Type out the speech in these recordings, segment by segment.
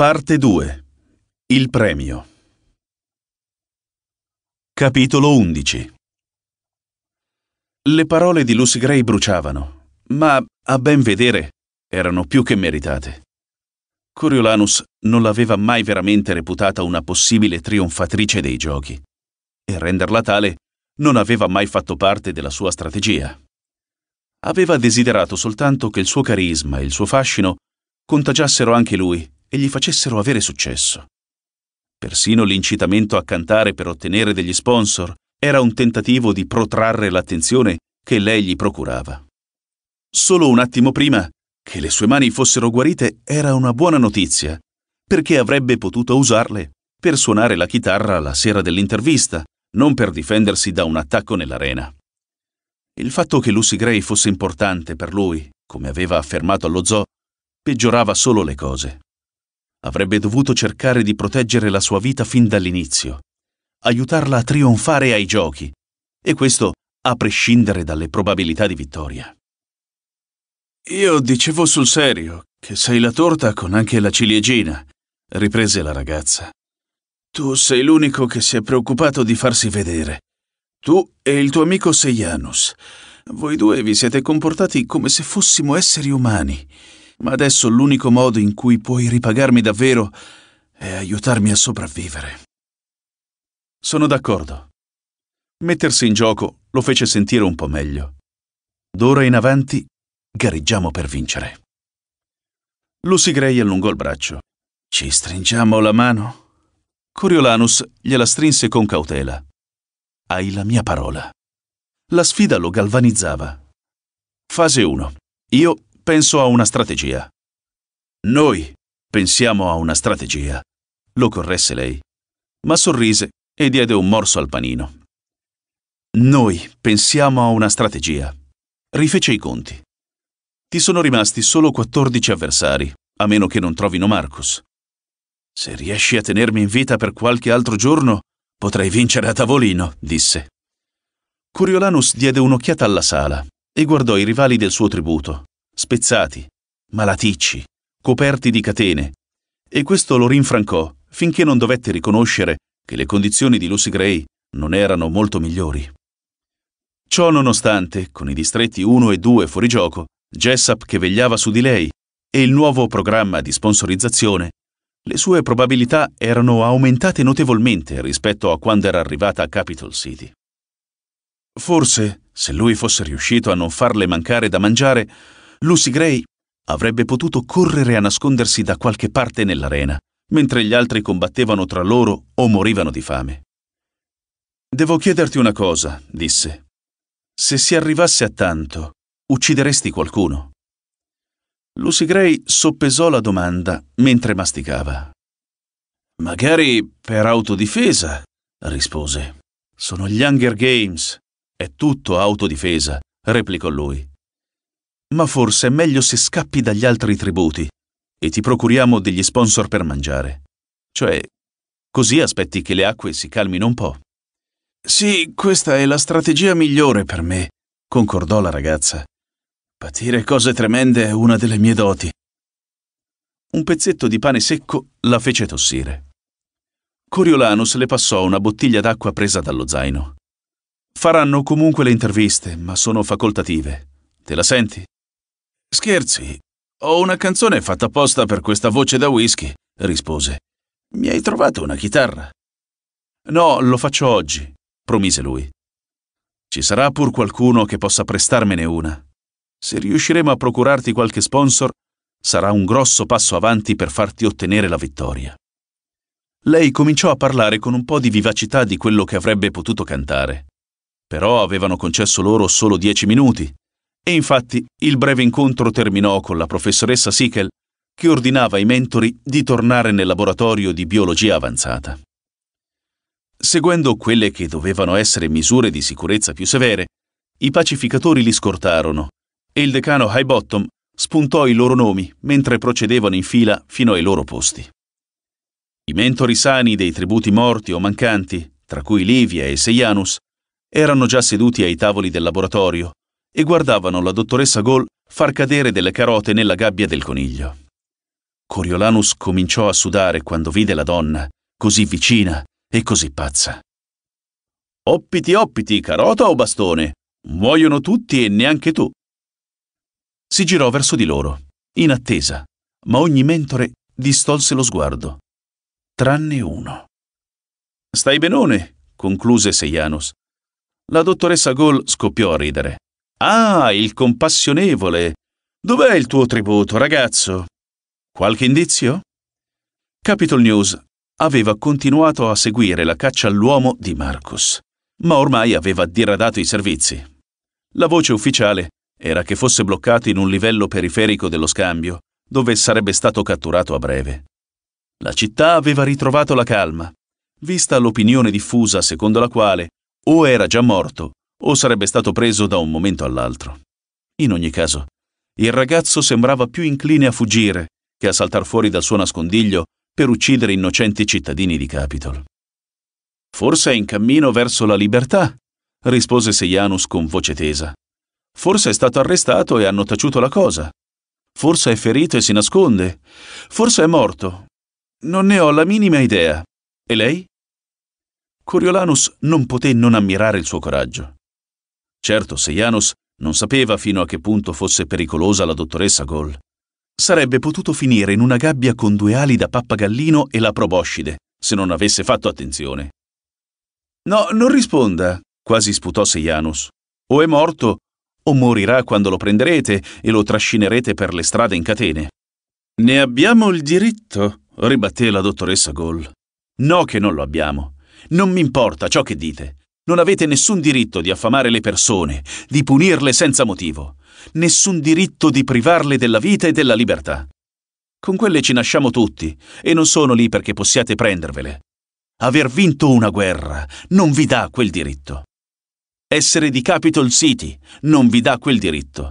Parte 2. Il premio. Capitolo 11. Le parole di Lucy Gray bruciavano, ma a ben vedere erano più che meritate. Coriolanus non l'aveva mai veramente reputata una possibile trionfatrice dei giochi, e renderla tale non aveva mai fatto parte della sua strategia. Aveva desiderato soltanto che il suo carisma e il suo fascino contagiassero anche lui e gli facessero avere successo. Persino l'incitamento a cantare per ottenere degli sponsor era un tentativo di protrarre l'attenzione che lei gli procurava. Solo un attimo prima che le sue mani fossero guarite era una buona notizia, perché avrebbe potuto usarle per suonare la chitarra la sera dell'intervista, non per difendersi da un attacco nell'arena. Il fatto che Lucy Gray fosse importante per lui, come aveva affermato allo zoo, peggiorava solo le cose. Avrebbe dovuto cercare di proteggere la sua vita fin dall'inizio, aiutarla a trionfare ai giochi, e questo a prescindere dalle probabilità di vittoria. Io dicevo sul serio che sei la torta con anche la ciliegina, riprese la ragazza. Tu sei l'unico che si è preoccupato di farsi vedere. Tu e il tuo amico Seianus. Voi due vi siete comportati come se fossimo esseri umani ma adesso l'unico modo in cui puoi ripagarmi davvero è aiutarmi a sopravvivere. Sono d'accordo. Mettersi in gioco lo fece sentire un po' meglio. D'ora in avanti gareggiamo per vincere. Lucy Gray allungò il braccio. Ci stringiamo la mano? Coriolanus gliela strinse con cautela. Hai la mia parola. La sfida lo galvanizzava. Fase 1. Io penso a una strategia. Noi pensiamo a una strategia, lo corresse lei, ma sorrise e diede un morso al panino. Noi pensiamo a una strategia. Rifece i conti. Ti sono rimasti solo 14 avversari, a meno che non trovino Marcus. Se riesci a tenermi in vita per qualche altro giorno, potrei vincere a tavolino, disse. Coriolanus diede un'occhiata alla sala e guardò i rivali del suo tributo spezzati, malaticci, coperti di catene, e questo lo rinfrancò finché non dovette riconoscere che le condizioni di Lucy Gray non erano molto migliori. Ciò nonostante, con i distretti 1 e 2 fuori gioco, Jessup che vegliava su di lei e il nuovo programma di sponsorizzazione, le sue probabilità erano aumentate notevolmente rispetto a quando era arrivata a Capital City. Forse, se lui fosse riuscito a non farle mancare da mangiare, Lucy Gray avrebbe potuto correre a nascondersi da qualche parte nell'arena, mentre gli altri combattevano tra loro o morivano di fame. Devo chiederti una cosa, disse. Se si arrivasse a tanto, uccideresti qualcuno? Lucy Gray soppesò la domanda mentre masticava. Magari per autodifesa, rispose. Sono gli Hunger Games. È tutto autodifesa, replicò lui ma forse è meglio se scappi dagli altri tributi e ti procuriamo degli sponsor per mangiare. Cioè, così aspetti che le acque si calmino un po'. Sì, questa è la strategia migliore per me, concordò la ragazza. Patire cose tremende è una delle mie doti. Un pezzetto di pane secco la fece tossire. Coriolanus le passò una bottiglia d'acqua presa dallo zaino. Faranno comunque le interviste, ma sono facoltative. Te la senti? Scherzi, ho una canzone fatta apposta per questa voce da whisky, rispose. Mi hai trovato una chitarra? No, lo faccio oggi, promise lui. Ci sarà pur qualcuno che possa prestarmene una. Se riusciremo a procurarti qualche sponsor, sarà un grosso passo avanti per farti ottenere la vittoria. Lei cominciò a parlare con un po' di vivacità di quello che avrebbe potuto cantare. Però avevano concesso loro solo dieci minuti e infatti il breve incontro terminò con la professoressa Sichel, che ordinava ai mentori di tornare nel laboratorio di biologia avanzata. Seguendo quelle che dovevano essere misure di sicurezza più severe, i pacificatori li scortarono e il decano Highbottom spuntò i loro nomi mentre procedevano in fila fino ai loro posti. I mentori sani dei tributi morti o mancanti, tra cui Livia e Seianus, erano già seduti ai tavoli del laboratorio e guardavano la dottoressa Gol far cadere delle carote nella gabbia del coniglio. Coriolanus cominciò a sudare quando vide la donna, così vicina e così pazza. Oppiti, oppiti, carota o bastone? Muoiono tutti e neanche tu. Si girò verso di loro, in attesa, ma ogni mentore distolse lo sguardo, tranne uno. Stai benone, concluse Seianus. La dottoressa Gol scoppiò a ridere. Ah, il compassionevole. Dov'è il tuo tributo, ragazzo? Qualche indizio? Capitol News aveva continuato a seguire la caccia all'uomo di Marcus, ma ormai aveva diradato i servizi. La voce ufficiale era che fosse bloccato in un livello periferico dello scambio, dove sarebbe stato catturato a breve. La città aveva ritrovato la calma, vista l'opinione diffusa secondo la quale o era già morto o sarebbe stato preso da un momento all'altro. In ogni caso, il ragazzo sembrava più incline a fuggire che a saltar fuori dal suo nascondiglio per uccidere innocenti cittadini di Capitol. Forse è in cammino verso la libertà, rispose Sejanus con voce tesa. Forse è stato arrestato e hanno taciuto la cosa. Forse è ferito e si nasconde. Forse è morto. Non ne ho la minima idea. E lei? Coriolanus non poté non ammirare il suo coraggio. Certo, Sejanus non sapeva fino a che punto fosse pericolosa la dottoressa Gol. Sarebbe potuto finire in una gabbia con due ali da pappagallino e la proboscide, se non avesse fatto attenzione. No, non risponda, quasi sputò Sejanus. O è morto, o morirà quando lo prenderete e lo trascinerete per le strade in catene. Ne abbiamo il diritto, ribatté la dottoressa Gol. No che non lo abbiamo. Non mi importa ciò che dite. Non avete nessun diritto di affamare le persone, di punirle senza motivo, nessun diritto di privarle della vita e della libertà. Con quelle ci nasciamo tutti e non sono lì perché possiate prendervele. Aver vinto una guerra non vi dà quel diritto. Essere di Capitol City non vi dà quel diritto.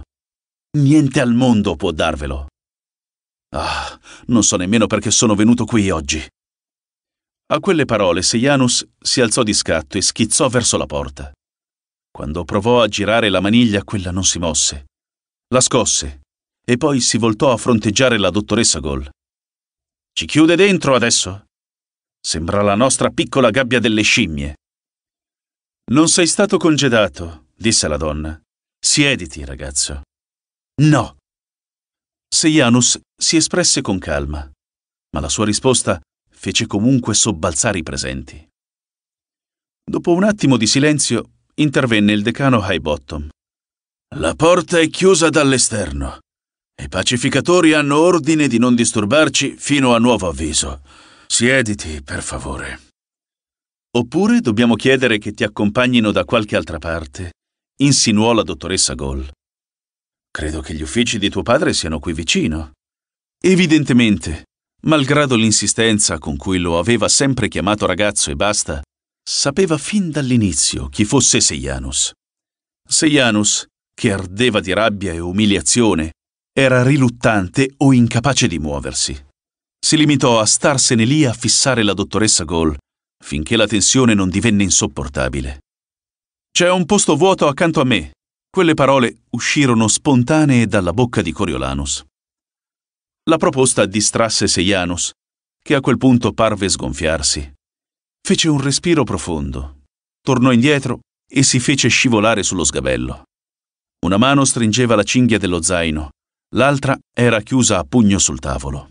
Niente al mondo può darvelo. Ah, non so nemmeno perché sono venuto qui oggi. A quelle parole Sejanus si alzò di scatto e schizzò verso la porta. Quando provò a girare la maniglia, quella non si mosse. La scosse e poi si voltò a fronteggiare la dottoressa Gol. Ci chiude dentro adesso? Sembra la nostra piccola gabbia delle scimmie. Non sei stato congedato, disse la donna. Siediti, ragazzo. No. Sejanus si espresse con calma, ma la sua risposta fece comunque sobbalzare i presenti. Dopo un attimo di silenzio intervenne il decano Highbottom. La porta è chiusa dall'esterno. I pacificatori hanno ordine di non disturbarci fino a nuovo avviso. Siediti, per favore. Oppure dobbiamo chiedere che ti accompagnino da qualche altra parte, insinuò la dottoressa Gol. Credo che gli uffici di tuo padre siano qui vicino. Evidentemente, Malgrado l'insistenza con cui lo aveva sempre chiamato ragazzo e basta, sapeva fin dall'inizio chi fosse Sejanus. Sejanus, che ardeva di rabbia e umiliazione, era riluttante o incapace di muoversi. Si limitò a starsene lì a fissare la dottoressa Gol, finché la tensione non divenne insopportabile. C'è un posto vuoto accanto a me. Quelle parole uscirono spontanee dalla bocca di Coriolanus. La proposta distrasse Sejanus, che a quel punto parve sgonfiarsi. Fece un respiro profondo, tornò indietro e si fece scivolare sullo sgabello. Una mano stringeva la cinghia dello zaino, l'altra era chiusa a pugno sul tavolo.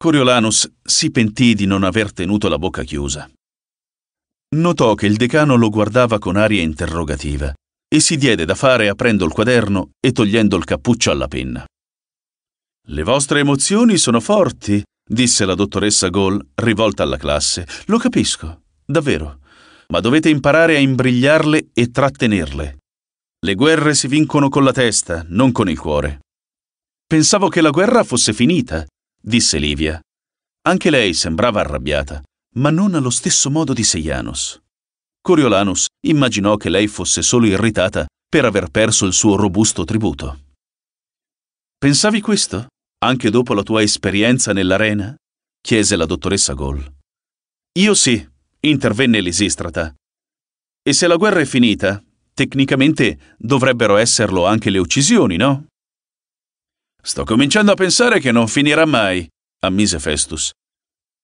Coriolanus si pentì di non aver tenuto la bocca chiusa. Notò che il decano lo guardava con aria interrogativa e si diede da fare aprendo il quaderno e togliendo il cappuccio alla penna. Le vostre emozioni sono forti, disse la dottoressa Gall, rivolta alla classe. Lo capisco, davvero, ma dovete imparare a imbrigliarle e trattenerle. Le guerre si vincono con la testa, non con il cuore. Pensavo che la guerra fosse finita, disse Livia. Anche lei sembrava arrabbiata, ma non allo stesso modo di Seianos. Coriolanus immaginò che lei fosse solo irritata per aver perso il suo robusto tributo. Pensavi questo? Anche dopo la tua esperienza nell'arena? chiese la dottoressa Gall. Io sì, intervenne Lisistrata. E se la guerra è finita, tecnicamente dovrebbero esserlo anche le uccisioni, no? Sto cominciando a pensare che non finirà mai, ammise Festus.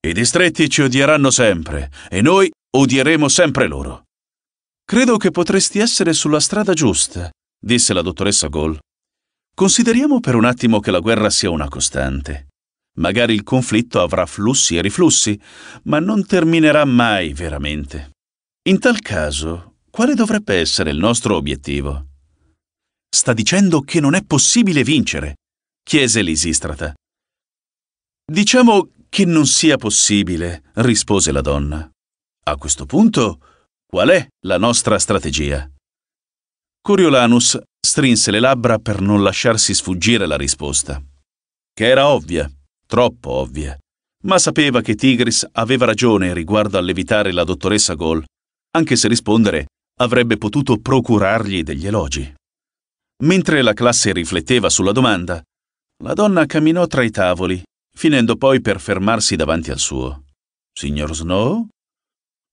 I distretti ci odieranno sempre e noi odieremo sempre loro. Credo che potresti essere sulla strada giusta, disse la dottoressa Gall. Consideriamo per un attimo che la guerra sia una costante. Magari il conflitto avrà flussi e riflussi, ma non terminerà mai veramente. In tal caso, quale dovrebbe essere il nostro obiettivo? Sta dicendo che non è possibile vincere, chiese Lisistrata. Diciamo che non sia possibile, rispose la donna. A questo punto, qual è la nostra strategia? Coriolanus strinse le labbra per non lasciarsi sfuggire la risposta, che era ovvia, troppo ovvia, ma sapeva che Tigris aveva ragione riguardo all'evitare la dottoressa Gol, anche se rispondere avrebbe potuto procurargli degli elogi. Mentre la classe rifletteva sulla domanda, la donna camminò tra i tavoli, finendo poi per fermarsi davanti al suo. Signor Snow?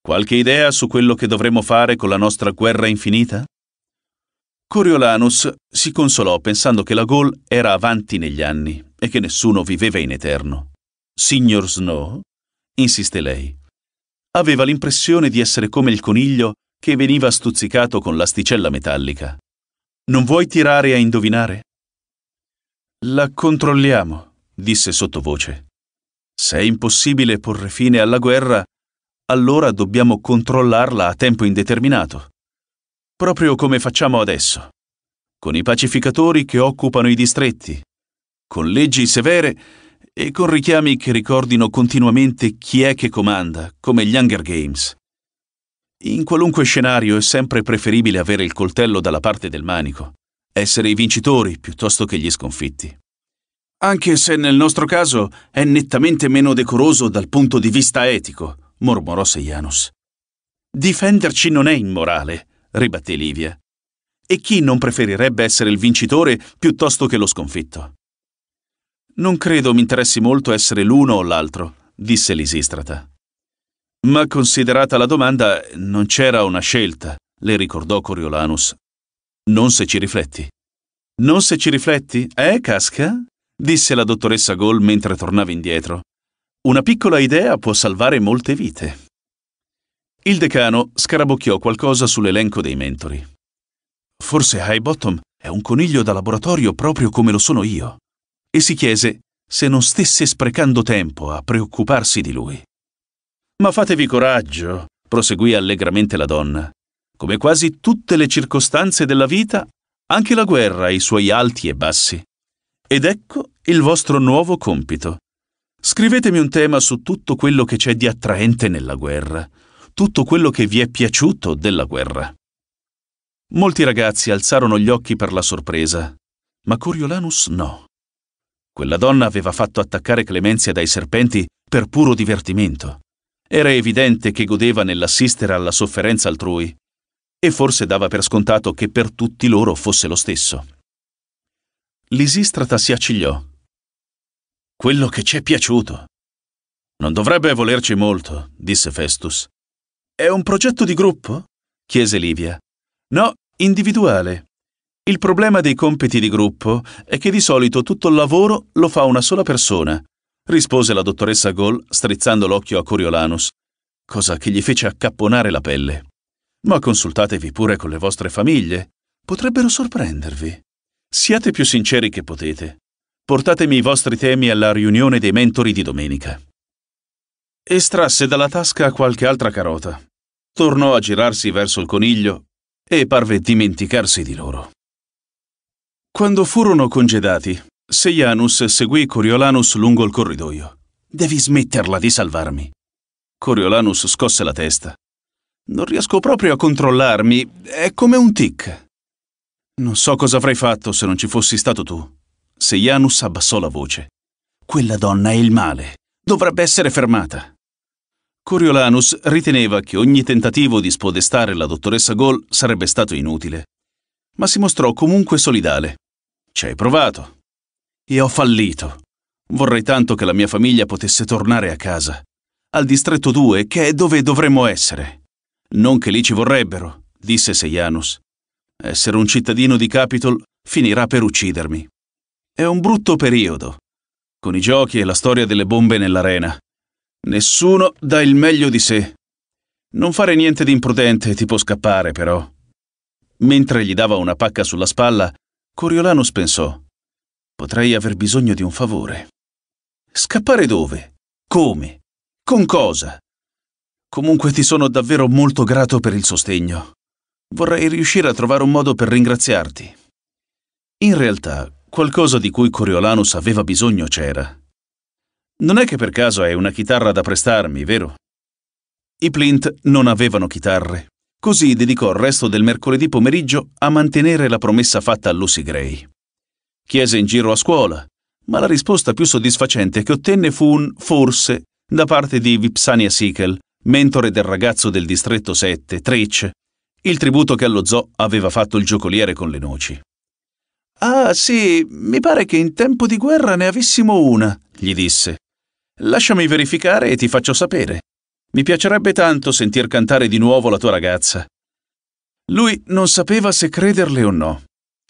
Qualche idea su quello che dovremmo fare con la nostra guerra infinita? Coriolanus si consolò pensando che la Gaul era avanti negli anni e che nessuno viveva in eterno. Signor Snow? insiste lei. Aveva l'impressione di essere come il coniglio che veniva stuzzicato con l'asticella metallica. Non vuoi tirare a indovinare? La controlliamo, disse sottovoce. Se è impossibile porre fine alla guerra, allora dobbiamo controllarla a tempo indeterminato proprio come facciamo adesso, con i pacificatori che occupano i distretti, con leggi severe e con richiami che ricordino continuamente chi è che comanda, come gli Hunger Games. In qualunque scenario è sempre preferibile avere il coltello dalla parte del manico, essere i vincitori piuttosto che gli sconfitti. Anche se nel nostro caso è nettamente meno decoroso dal punto di vista etico, mormorò Sejanus. Difenderci non è immorale, ribatté Livia. E chi non preferirebbe essere il vincitore piuttosto che lo sconfitto? Non credo mi interessi molto essere l'uno o l'altro, disse Lisistrata. Ma considerata la domanda, non c'era una scelta, le ricordò Coriolanus. Non se ci rifletti. Non se ci rifletti, eh, casca? disse la dottoressa Gol mentre tornava indietro. Una piccola idea può salvare molte vite. Il decano scarabocchiò qualcosa sull'elenco dei mentori. Forse Highbottom è un coniglio da laboratorio proprio come lo sono io. E si chiese se non stesse sprecando tempo a preoccuparsi di lui. Ma fatevi coraggio, proseguì allegramente la donna. Come quasi tutte le circostanze della vita, anche la guerra ha i suoi alti e bassi. Ed ecco il vostro nuovo compito. Scrivetemi un tema su tutto quello che c'è di attraente nella guerra tutto quello che vi è piaciuto della guerra. Molti ragazzi alzarono gli occhi per la sorpresa, ma Coriolanus no. Quella donna aveva fatto attaccare Clemenzia dai serpenti per puro divertimento. Era evidente che godeva nell'assistere alla sofferenza altrui, e forse dava per scontato che per tutti loro fosse lo stesso. Lisistrata si accigliò. Quello che ci è piaciuto. Non dovrebbe volerci molto, disse Festus. È un progetto di gruppo? chiese Livia. No, individuale. Il problema dei compiti di gruppo è che di solito tutto il lavoro lo fa una sola persona, rispose la dottoressa Goll strizzando l'occhio a Coriolanus, cosa che gli fece accapponare la pelle. Ma consultatevi pure con le vostre famiglie, potrebbero sorprendervi. Siate più sinceri che potete. Portatemi i vostri temi alla riunione dei mentori di domenica. Estrasse dalla tasca qualche altra carota, tornò a girarsi verso il coniglio e parve dimenticarsi di loro. Quando furono congedati, Sejanus seguì Coriolanus lungo il corridoio. Devi smetterla di salvarmi. Coriolanus scosse la testa. Non riesco proprio a controllarmi, è come un tic. Non so cosa avrei fatto se non ci fossi stato tu. Sejanus abbassò la voce. Quella donna è il male. Dovrebbe essere fermata. Coriolanus riteneva che ogni tentativo di spodestare la dottoressa Gol sarebbe stato inutile, ma si mostrò comunque solidale. Ci hai provato. E ho fallito. Vorrei tanto che la mia famiglia potesse tornare a casa, al distretto 2, che è dove dovremmo essere. Non che lì ci vorrebbero, disse Sejanus. Essere un cittadino di Capitol finirà per uccidermi. È un brutto periodo, con i giochi e la storia delle bombe nell'arena, Nessuno dà il meglio di sé. Non fare niente di imprudente ti può scappare, però. Mentre gli dava una pacca sulla spalla, Coriolanus pensò. Potrei aver bisogno di un favore. Scappare dove? Come? Con cosa? Comunque ti sono davvero molto grato per il sostegno. Vorrei riuscire a trovare un modo per ringraziarti. In realtà, qualcosa di cui Coriolanus aveva bisogno c'era. Non è che per caso hai una chitarra da prestarmi, vero? I Plint non avevano chitarre, così dedicò il resto del mercoledì pomeriggio a mantenere la promessa fatta a Lucy Gray. Chiese in giro a scuola, ma la risposta più soddisfacente che ottenne fu un forse da parte di Vipsania Sikel, mentore del ragazzo del distretto 7, Trecce, il tributo che allo zoo aveva fatto il giocoliere con le noci. Ah, sì, mi pare che in tempo di guerra ne avessimo una, gli disse. Lasciami verificare e ti faccio sapere. Mi piacerebbe tanto sentir cantare di nuovo la tua ragazza. Lui non sapeva se crederle o no.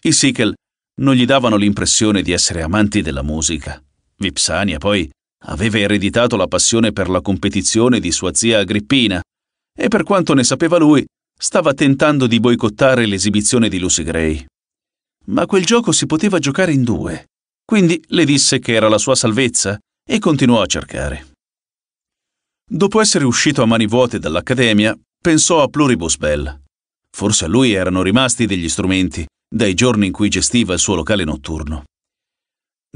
I Sikel non gli davano l'impressione di essere amanti della musica. Vipsania, poi, aveva ereditato la passione per la competizione di sua zia Agrippina e per quanto ne sapeva lui, stava tentando di boicottare l'esibizione di Lucy Gray. Ma quel gioco si poteva giocare in due, quindi le disse che era la sua salvezza e continuò a cercare. Dopo essere uscito a mani vuote dall'Accademia, pensò a Pluribus Bell. Forse a lui erano rimasti degli strumenti dai giorni in cui gestiva il suo locale notturno.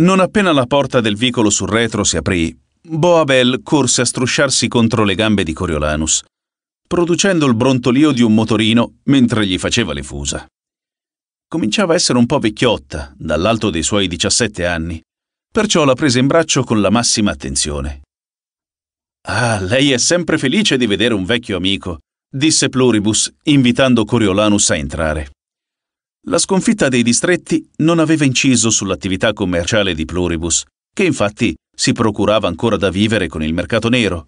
Non appena la porta del vicolo sul retro si aprì, Boabel corse a strusciarsi contro le gambe di Coriolanus, producendo il brontolio di un motorino mentre gli faceva le fusa. Cominciava a essere un po' vecchiotta, dall'alto dei suoi 17 anni, perciò la prese in braccio con la massima attenzione. Ah, lei è sempre felice di vedere un vecchio amico, disse Pluribus, invitando Coriolanus a entrare. La sconfitta dei distretti non aveva inciso sull'attività commerciale di Pluribus, che infatti si procurava ancora da vivere con il mercato nero,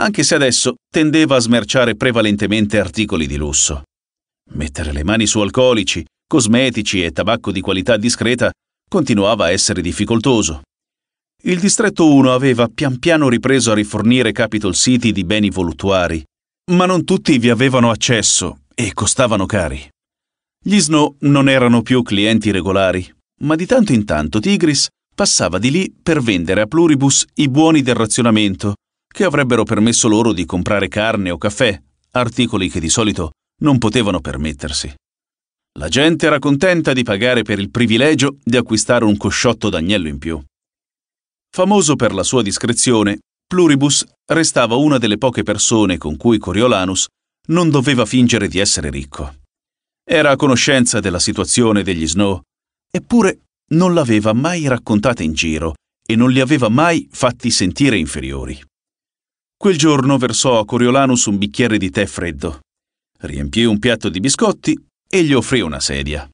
anche se adesso tendeva a smerciare prevalentemente articoli di lusso. Mettere le mani su alcolici, cosmetici e tabacco di qualità discreta continuava a essere difficoltoso. Il distretto 1 aveva pian piano ripreso a rifornire Capital City di beni voluttuari, ma non tutti vi avevano accesso e costavano cari. Gli Snow non erano più clienti regolari, ma di tanto in tanto Tigris passava di lì per vendere a Pluribus i buoni del razionamento, che avrebbero permesso loro di comprare carne o caffè, articoli che di solito non potevano permettersi. La gente era contenta di pagare per il privilegio di acquistare un cosciotto d'agnello in più. Famoso per la sua discrezione, Pluribus restava una delle poche persone con cui Coriolanus non doveva fingere di essere ricco. Era a conoscenza della situazione degli Snow, eppure non l'aveva mai raccontata in giro e non li aveva mai fatti sentire inferiori. Quel giorno versò a Coriolanus un bicchiere di tè freddo, riempì un piatto di biscotti e gli offrì una sedia.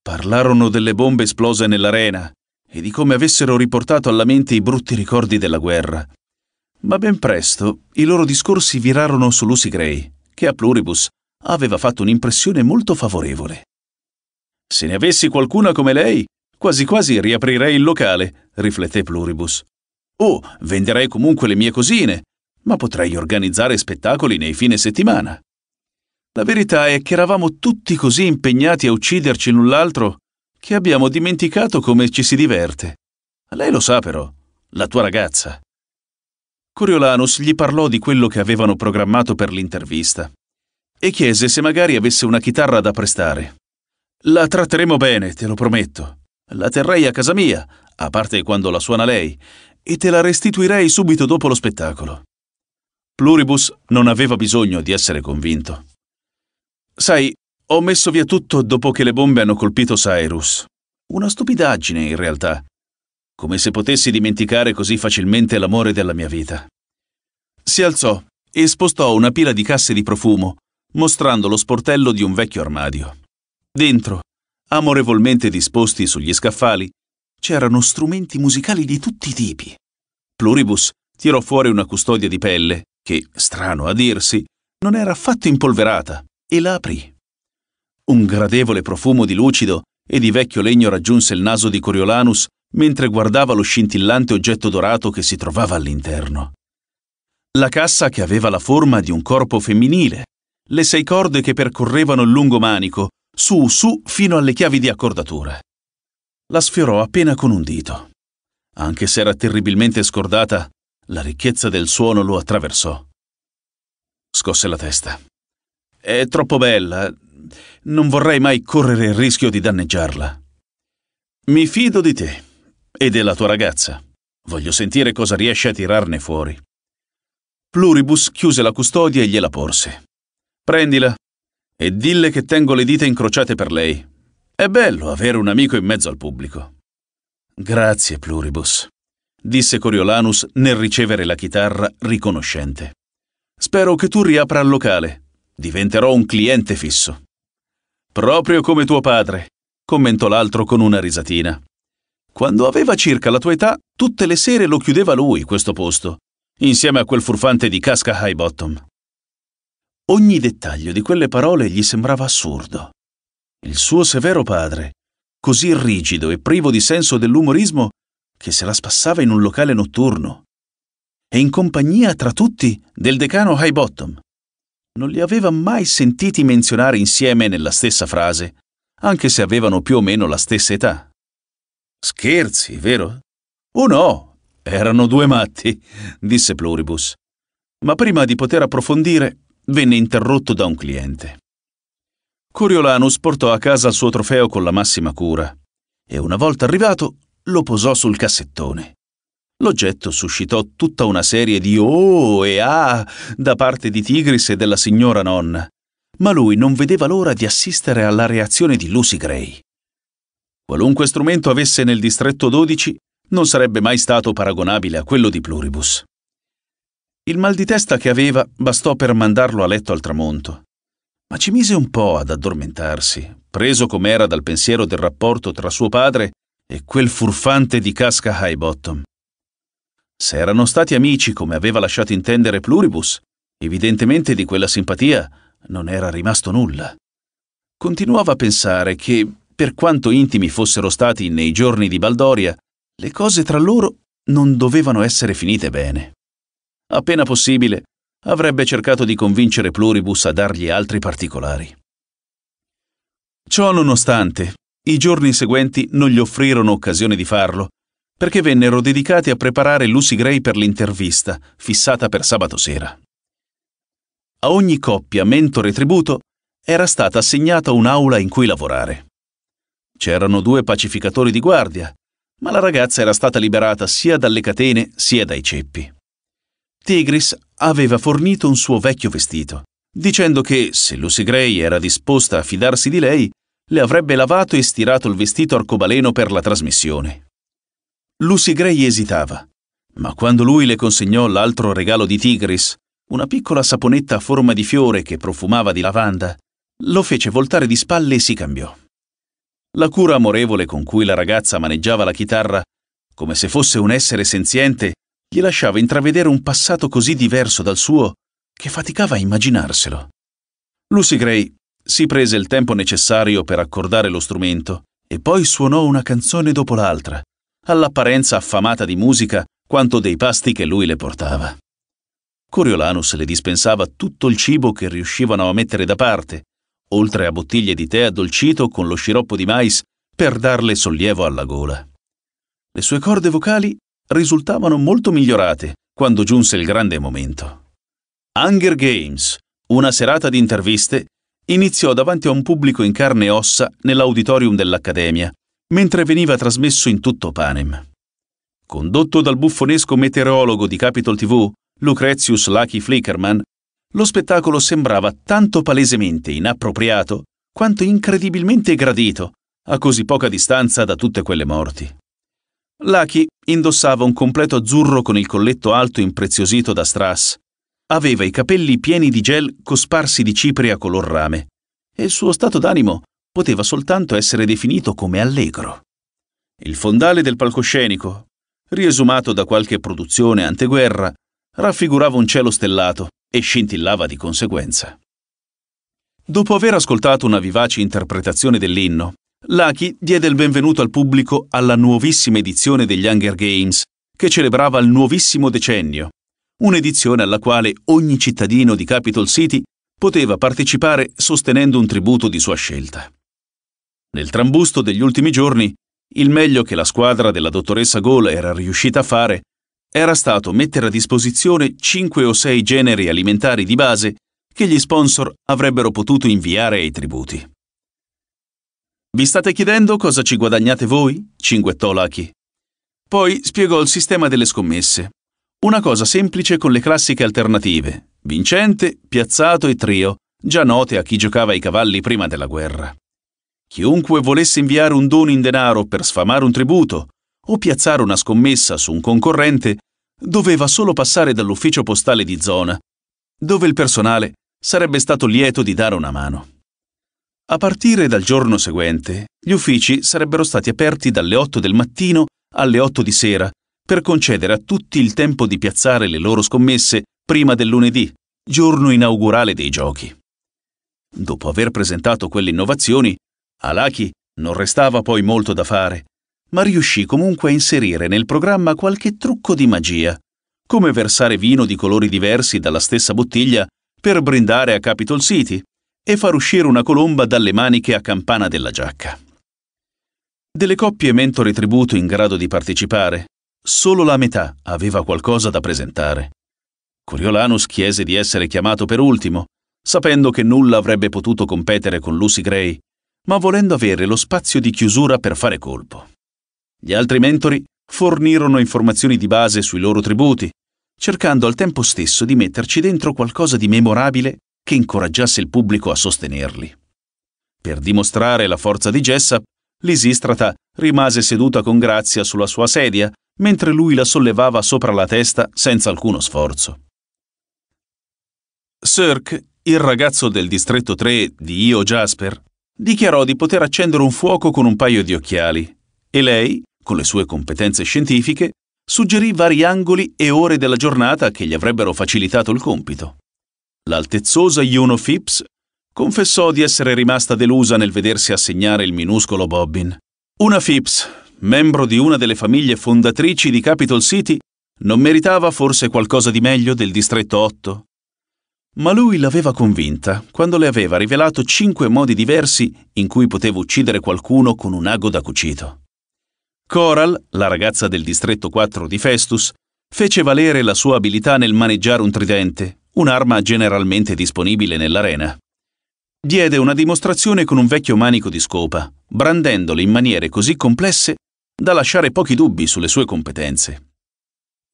Parlarono delle bombe esplose nell'arena, e di come avessero riportato alla mente i brutti ricordi della guerra. Ma ben presto i loro discorsi virarono su Lucy Gray, che a Pluribus aveva fatto un'impressione molto favorevole. Se ne avessi qualcuna come lei, quasi quasi riaprirei il locale, rifletté Pluribus. O oh, venderei comunque le mie cosine, ma potrei organizzare spettacoli nei fine settimana. La verità è che eravamo tutti così impegnati a ucciderci l'un l'altro che abbiamo dimenticato come ci si diverte. Lei lo sa però, la tua ragazza. Coriolanus gli parlò di quello che avevano programmato per l'intervista e chiese se magari avesse una chitarra da prestare. La tratteremo bene, te lo prometto. La terrei a casa mia, a parte quando la suona lei, e te la restituirei subito dopo lo spettacolo. Pluribus non aveva bisogno di essere convinto. Sai, ho messo via tutto dopo che le bombe hanno colpito Cyrus. Una stupidaggine, in realtà. Come se potessi dimenticare così facilmente l'amore della mia vita. Si alzò e spostò una pila di casse di profumo, mostrando lo sportello di un vecchio armadio. Dentro, amorevolmente disposti sugli scaffali, c'erano strumenti musicali di tutti i tipi. Pluribus tirò fuori una custodia di pelle che, strano a dirsi, non era affatto impolverata e la aprì. Un gradevole profumo di lucido e di vecchio legno raggiunse il naso di Coriolanus mentre guardava lo scintillante oggetto dorato che si trovava all'interno. La cassa che aveva la forma di un corpo femminile, le sei corde che percorrevano il lungo manico, su su fino alle chiavi di accordatura. La sfiorò appena con un dito. Anche se era terribilmente scordata, la ricchezza del suono lo attraversò. Scosse la testa. È troppo bella, non vorrei mai correre il rischio di danneggiarla. Mi fido di te e della tua ragazza. Voglio sentire cosa riesce a tirarne fuori. Pluribus chiuse la custodia e gliela porse. Prendila e dille che tengo le dita incrociate per lei. È bello avere un amico in mezzo al pubblico. Grazie, Pluribus, disse Coriolanus nel ricevere la chitarra riconoscente. Spero che tu riapra il locale. Diventerò un cliente fisso. Proprio come tuo padre, commentò l'altro con una risatina. Quando aveva circa la tua età, tutte le sere lo chiudeva lui questo posto, insieme a quel furfante di casca high bottom. Ogni dettaglio di quelle parole gli sembrava assurdo. Il suo severo padre, così rigido e privo di senso dell'umorismo, che se la spassava in un locale notturno. E in compagnia tra tutti del decano High Bottom non li aveva mai sentiti menzionare insieme nella stessa frase, anche se avevano più o meno la stessa età. Scherzi, vero? Oh no, erano due matti, disse Pluribus. Ma prima di poter approfondire, venne interrotto da un cliente. Coriolanus portò a casa il suo trofeo con la massima cura e una volta arrivato lo posò sul cassettone. L'oggetto suscitò tutta una serie di oh e ah da parte di Tigris e della signora nonna, ma lui non vedeva l'ora di assistere alla reazione di Lucy Gray. Qualunque strumento avesse nel distretto 12 non sarebbe mai stato paragonabile a quello di Pluribus. Il mal di testa che aveva bastò per mandarlo a letto al tramonto, ma ci mise un po' ad addormentarsi, preso com'era dal pensiero del rapporto tra suo padre e quel furfante di casca Highbottom. Se erano stati amici, come aveva lasciato intendere Pluribus, evidentemente di quella simpatia non era rimasto nulla. Continuava a pensare che, per quanto intimi fossero stati nei giorni di Baldoria, le cose tra loro non dovevano essere finite bene. Appena possibile, avrebbe cercato di convincere Pluribus a dargli altri particolari. Ciò nonostante, i giorni seguenti non gli offrirono occasione di farlo perché vennero dedicati a preparare Lucy Gray per l'intervista, fissata per sabato sera. A ogni coppia, mentore e tributo, era stata assegnata un'aula in cui lavorare. C'erano due pacificatori di guardia, ma la ragazza era stata liberata sia dalle catene sia dai ceppi. Tigris aveva fornito un suo vecchio vestito, dicendo che se Lucy Gray era disposta a fidarsi di lei, le avrebbe lavato e stirato il vestito arcobaleno per la trasmissione. Lucy Gray esitava, ma quando lui le consegnò l'altro regalo di Tigris, una piccola saponetta a forma di fiore che profumava di lavanda, lo fece voltare di spalle e si cambiò. La cura amorevole con cui la ragazza maneggiava la chitarra, come se fosse un essere senziente, gli lasciava intravedere un passato così diverso dal suo che faticava a immaginarselo. Lucy Gray si prese il tempo necessario per accordare lo strumento e poi suonò una canzone dopo l'altra, all'apparenza affamata di musica quanto dei pasti che lui le portava. Coriolanus le dispensava tutto il cibo che riuscivano a mettere da parte, oltre a bottiglie di tè addolcito con lo sciroppo di mais per darle sollievo alla gola. Le sue corde vocali risultavano molto migliorate quando giunse il grande momento. Hunger Games, una serata di interviste, iniziò davanti a un pubblico in carne e ossa nell'auditorium dell'Accademia, mentre veniva trasmesso in tutto Panem. Condotto dal buffonesco meteorologo di Capitol TV, Lucretius Lucky Flickerman, lo spettacolo sembrava tanto palesemente inappropriato quanto incredibilmente gradito a così poca distanza da tutte quelle morti. Lucky indossava un completo azzurro con il colletto alto impreziosito da strass. Aveva i capelli pieni di gel cosparsi di cipria color rame e il suo stato d'animo poteva soltanto essere definito come allegro. Il fondale del palcoscenico, riesumato da qualche produzione anteguerra, raffigurava un cielo stellato e scintillava di conseguenza. Dopo aver ascoltato una vivace interpretazione dell'inno, Lucky diede il benvenuto al pubblico alla nuovissima edizione degli Hunger Games, che celebrava il nuovissimo decennio, un'edizione alla quale ogni cittadino di Capitol City poteva partecipare sostenendo un tributo di sua scelta. Nel trambusto degli ultimi giorni, il meglio che la squadra della dottoressa Gol era riuscita a fare era stato mettere a disposizione 5 o 6 generi alimentari di base che gli sponsor avrebbero potuto inviare ai tributi. Vi state chiedendo cosa ci guadagnate voi? cinguettò Lucky. Poi spiegò il sistema delle scommesse. Una cosa semplice con le classiche alternative, vincente, piazzato e trio, già note a chi giocava ai cavalli prima della guerra. Chiunque volesse inviare un dono in denaro per sfamare un tributo o piazzare una scommessa su un concorrente doveva solo passare dall'ufficio postale di zona, dove il personale sarebbe stato lieto di dare una mano. A partire dal giorno seguente, gli uffici sarebbero stati aperti dalle 8 del mattino alle 8 di sera per concedere a tutti il tempo di piazzare le loro scommesse prima del lunedì, giorno inaugurale dei giochi. Dopo aver presentato quelle innovazioni, a Lucky non restava poi molto da fare, ma riuscì comunque a inserire nel programma qualche trucco di magia, come versare vino di colori diversi dalla stessa bottiglia per brindare a Capitol City e far uscire una colomba dalle maniche a campana della giacca. Delle coppie mentore tributo in grado di partecipare, solo la metà aveva qualcosa da presentare. Coriolanus chiese di essere chiamato per ultimo, sapendo che nulla avrebbe potuto competere con Lucy Gray, ma volendo avere lo spazio di chiusura per fare colpo. Gli altri mentori fornirono informazioni di base sui loro tributi, cercando al tempo stesso di metterci dentro qualcosa di memorabile che incoraggiasse il pubblico a sostenerli. Per dimostrare la forza di Jessup, Lisistrata rimase seduta con grazia sulla sua sedia, mentre lui la sollevava sopra la testa senza alcuno sforzo. Sirk, il ragazzo del distretto 3 di Io Jasper, dichiarò di poter accendere un fuoco con un paio di occhiali e lei, con le sue competenze scientifiche, suggerì vari angoli e ore della giornata che gli avrebbero facilitato il compito. L'altezzosa Juno Phipps confessò di essere rimasta delusa nel vedersi assegnare il minuscolo Bobbin. Una Phipps, membro di una delle famiglie fondatrici di Capitol City, non meritava forse qualcosa di meglio del distretto 8? Ma lui l'aveva convinta quando le aveva rivelato cinque modi diversi in cui poteva uccidere qualcuno con un ago da cucito. Coral, la ragazza del distretto 4 di Festus, fece valere la sua abilità nel maneggiare un tridente, un'arma generalmente disponibile nell'arena. Diede una dimostrazione con un vecchio manico di scopa, brandendole in maniere così complesse da lasciare pochi dubbi sulle sue competenze.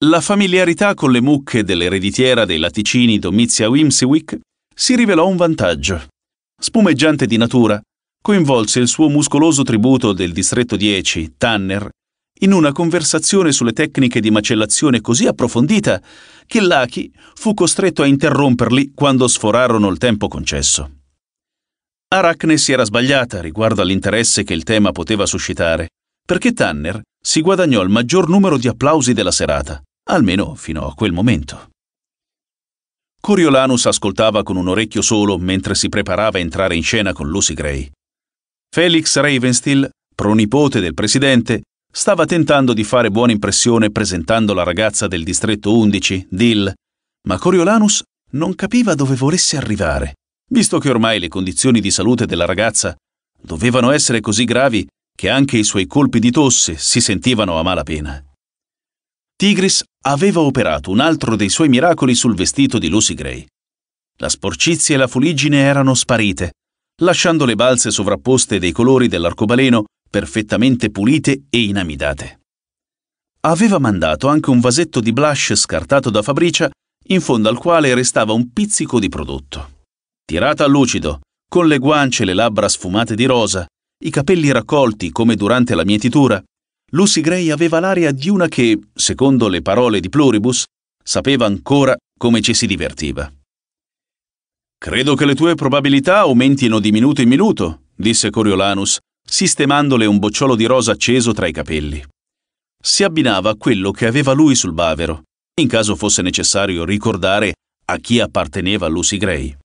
La familiarità con le mucche dell'ereditiera dei latticini Domizia Wimsiwick si rivelò un vantaggio. Spumeggiante di natura, coinvolse il suo muscoloso tributo del distretto 10, Tanner, in una conversazione sulle tecniche di macellazione così approfondita che Lachi fu costretto a interromperli quando sforarono il tempo concesso. Arachne si era sbagliata riguardo all'interesse che il tema poteva suscitare perché Tanner si guadagnò il maggior numero di applausi della serata, almeno fino a quel momento. Coriolanus ascoltava con un orecchio solo mentre si preparava a entrare in scena con Lucy Gray. Felix Ravensteel, pronipote del presidente, stava tentando di fare buona impressione presentando la ragazza del distretto 11, Dill, ma Coriolanus non capiva dove volesse arrivare, visto che ormai le condizioni di salute della ragazza dovevano essere così gravi che anche i suoi colpi di tosse si sentivano a malapena. Tigris aveva operato un altro dei suoi miracoli sul vestito di Lucy Gray. La sporcizia e la fuliggine erano sparite, lasciando le balze sovrapposte dei colori dell'arcobaleno perfettamente pulite e inamidate. Aveva mandato anche un vasetto di blush scartato da Fabricia, in fondo al quale restava un pizzico di prodotto. Tirata a lucido, con le guance e le labbra sfumate di rosa, i capelli raccolti come durante la mietitura, Lucy Gray aveva l'aria di una che, secondo le parole di Pluribus, sapeva ancora come ci si divertiva. Credo che le tue probabilità aumentino di minuto in minuto, disse Coriolanus, sistemandole un bocciolo di rosa acceso tra i capelli. Si abbinava a quello che aveva lui sul bavero, in caso fosse necessario ricordare a chi apparteneva Lucy Gray.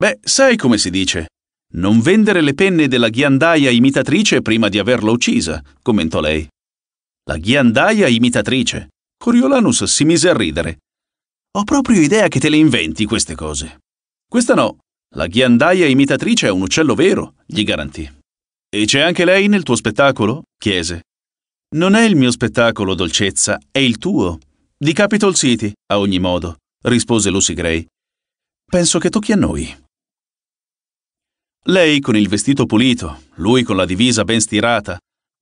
Beh, sai come si dice, non vendere le penne della ghiandaia imitatrice prima di averla uccisa, commentò lei. La ghiandaia imitatrice. Coriolanus si mise a ridere. Ho proprio idea che te le inventi queste cose. Questa no. La ghiandaia imitatrice è un uccello vero, gli garantì. E c'è anche lei nel tuo spettacolo? chiese. Non è il mio spettacolo, dolcezza, è il tuo. Di Capitol City, a ogni modo, rispose Lucy Gray. Penso che tocchi a noi. Lei con il vestito pulito, lui con la divisa ben stirata,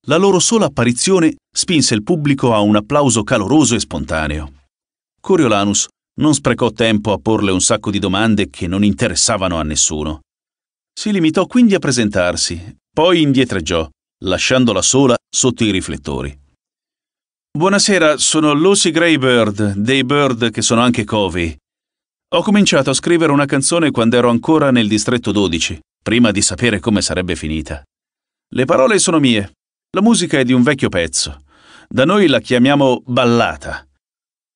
la loro sola apparizione spinse il pubblico a un applauso caloroso e spontaneo. Coriolanus non sprecò tempo a porle un sacco di domande che non interessavano a nessuno. Si limitò quindi a presentarsi, poi indietreggiò, lasciandola sola sotto i riflettori. Buonasera, sono Lucy Greybird, dei Bird che sono anche Covey. Ho cominciato a scrivere una canzone quando ero ancora nel distretto 12 prima di sapere come sarebbe finita. Le parole sono mie, la musica è di un vecchio pezzo. Da noi la chiamiamo ballata.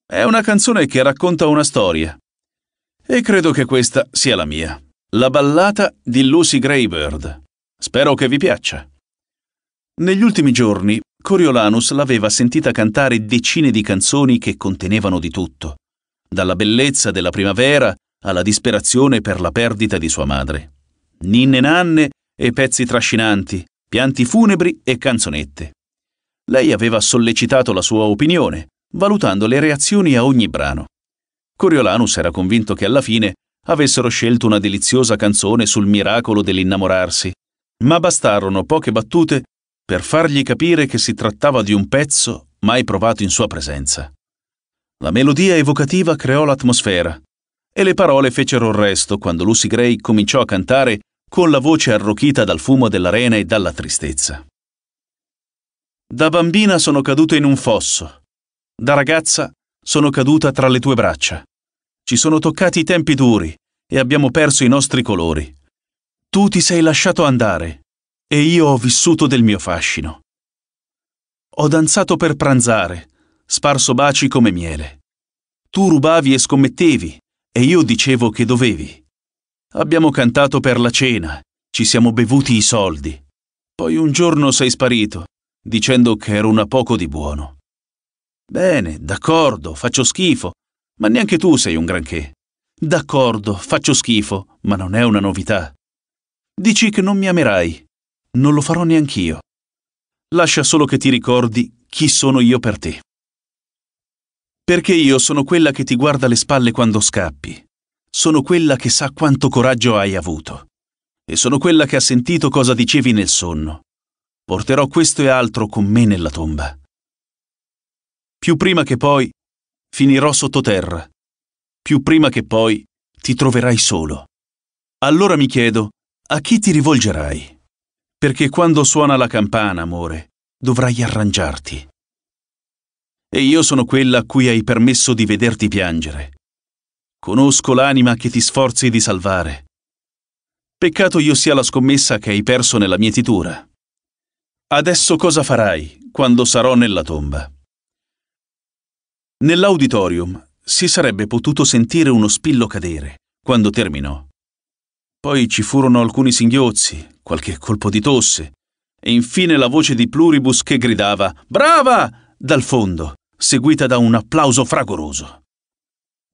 È una canzone che racconta una storia. E credo che questa sia la mia. La ballata di Lucy Greybird. Spero che vi piaccia. Negli ultimi giorni Coriolanus l'aveva sentita cantare decine di canzoni che contenevano di tutto, dalla bellezza della primavera alla disperazione per la perdita di sua madre ninne nanne e pezzi trascinanti, pianti funebri e canzonette. Lei aveva sollecitato la sua opinione, valutando le reazioni a ogni brano. Coriolanus era convinto che alla fine avessero scelto una deliziosa canzone sul miracolo dell'innamorarsi, ma bastarono poche battute per fargli capire che si trattava di un pezzo mai provato in sua presenza. La melodia evocativa creò l'atmosfera e le parole fecero il resto quando Lucy Gray cominciò a cantare con la voce arrochita dal fumo dell'arena e dalla tristezza. Da bambina sono caduta in un fosso. Da ragazza sono caduta tra le tue braccia. Ci sono toccati i tempi duri e abbiamo perso i nostri colori. Tu ti sei lasciato andare e io ho vissuto del mio fascino. Ho danzato per pranzare, sparso baci come miele. Tu rubavi e scommettevi e io dicevo che dovevi. Abbiamo cantato per la cena, ci siamo bevuti i soldi. Poi un giorno sei sparito, dicendo che ero una poco di buono. Bene, d'accordo, faccio schifo, ma neanche tu sei un granché. D'accordo, faccio schifo, ma non è una novità. Dici che non mi amerai. Non lo farò neanch'io. Lascia solo che ti ricordi chi sono io per te. Perché io sono quella che ti guarda le spalle quando scappi, sono quella che sa quanto coraggio hai avuto. E sono quella che ha sentito cosa dicevi nel sonno. Porterò questo e altro con me nella tomba. Più prima che poi finirò sottoterra. Più prima che poi ti troverai solo. Allora mi chiedo, a chi ti rivolgerai? Perché quando suona la campana, amore, dovrai arrangiarti. E io sono quella a cui hai permesso di vederti piangere. Conosco l'anima che ti sforzi di salvare. Peccato io sia la scommessa che hai perso nella mietitura. Adesso cosa farai quando sarò nella tomba? Nell'auditorium si sarebbe potuto sentire uno spillo cadere quando terminò. Poi ci furono alcuni singhiozzi, qualche colpo di tosse e infine la voce di Pluribus che gridava Brava! dal fondo, seguita da un applauso fragoroso.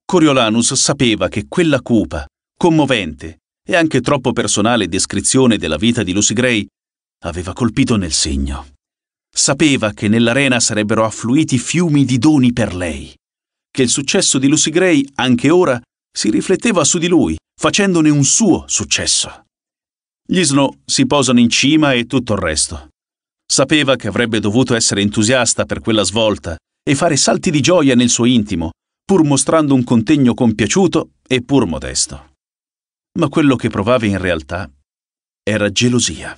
Coriolanus sapeva che quella cupa, commovente e anche troppo personale descrizione della vita di Lucy Gray aveva colpito nel segno. Sapeva che nell'arena sarebbero affluiti fiumi di doni per lei, che il successo di Lucy Gray anche ora si rifletteva su di lui, facendone un suo successo. Gli Snow si posano in cima e tutto il resto. Sapeva che avrebbe dovuto essere entusiasta per quella svolta e fare salti di gioia nel suo intimo, pur mostrando un contegno compiaciuto e pur modesto. Ma quello che provava in realtà era gelosia.